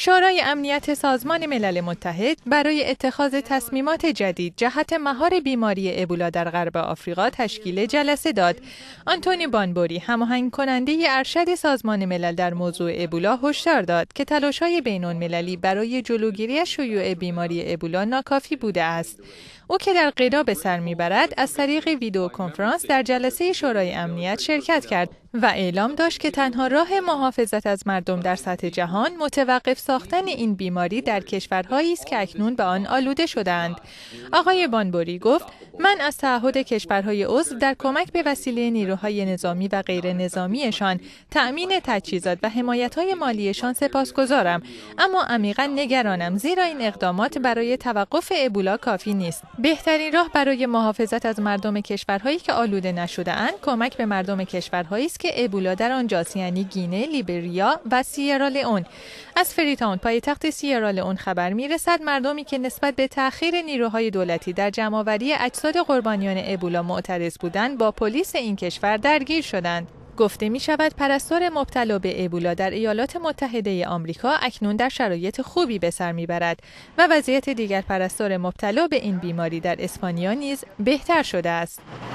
شورای امنیت سازمان ملل متحد برای اتخاذ تصمیمات جدید جهت مهار بیماری ابولا در غرب آفریقا تشکیل جلسه داد. آنتونی بانبوری هماهنگ کننده ارشد سازمان ملل در موضوع ابولا هشدار داد که تلاش‌های بین‌المللی برای جلوگیری شیوع بیماری ابولا ناکافی بوده است. او که در قیدا به سر میبرد از طریق ویدیو کنفرانس در جلسه شورای امنیت شرکت کرد و اعلام داشت که تنها راه محافظت از مردم در سطح جهان متوقف ساختن این بیماری در کشورهایی است که اکنون به آن آلوده شدند. آقای بانبوری گفت من از تعهد کشورهای عضو در کمک به وسیله نیروهای نظامی و غیر نظامیشان تأمین تجهیزات و حمایتهای مالیشان سپاسگزارم اما عمیقا نگرانم زیرا این اقدامات برای توقف ابولا کافی نیست. بهترین راه برای محافظت از مردم کشورهایی که آلوده اند، کمک به مردم کشورهایی است که ابولا در آنجا یعنی گینه، لیبریا و سیرالئون. از فریتاون پایتخت سیرالئون خبر میرسد مردمی که نسبت به تأخیر نیروهای دولتی در جمعآوری اجساد قربانیان ابولا معترض بودند با پلیس این کشور درگیر شدند. گفته می شود پرستار مبتلا به ابولا در ایالات متحده آمریکا اکنون در شرایط خوبی به سر می برد و وضعیت دیگر پرستار مبتلا به این بیماری در اسپانیا نیز بهتر شده است.